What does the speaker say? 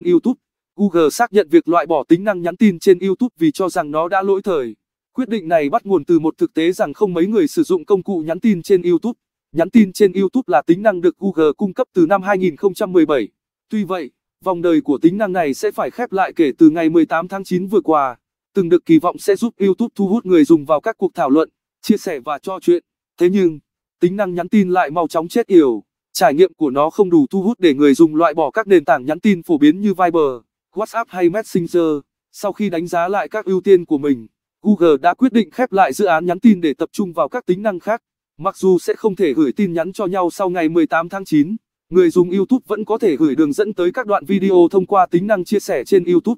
YouTube. Google xác nhận việc loại bỏ tính năng nhắn tin trên YouTube vì cho rằng nó đã lỗi thời. Quyết định này bắt nguồn từ một thực tế rằng không mấy người sử dụng công cụ nhắn tin trên YouTube. Nhắn tin trên YouTube là tính năng được Google cung cấp từ năm 2017. Tuy vậy, vòng đời của tính năng này sẽ phải khép lại kể từ ngày 18 tháng 9 vừa qua, từng được kỳ vọng sẽ giúp YouTube thu hút người dùng vào các cuộc thảo luận, chia sẻ và trò chuyện. Thế nhưng, tính năng nhắn tin lại mau chóng chết yểu. Trải nghiệm của nó không đủ thu hút để người dùng loại bỏ các nền tảng nhắn tin phổ biến như Viber, WhatsApp hay Messenger. Sau khi đánh giá lại các ưu tiên của mình, Google đã quyết định khép lại dự án nhắn tin để tập trung vào các tính năng khác. Mặc dù sẽ không thể gửi tin nhắn cho nhau sau ngày 18 tháng 9, người dùng YouTube vẫn có thể gửi đường dẫn tới các đoạn video thông qua tính năng chia sẻ trên YouTube.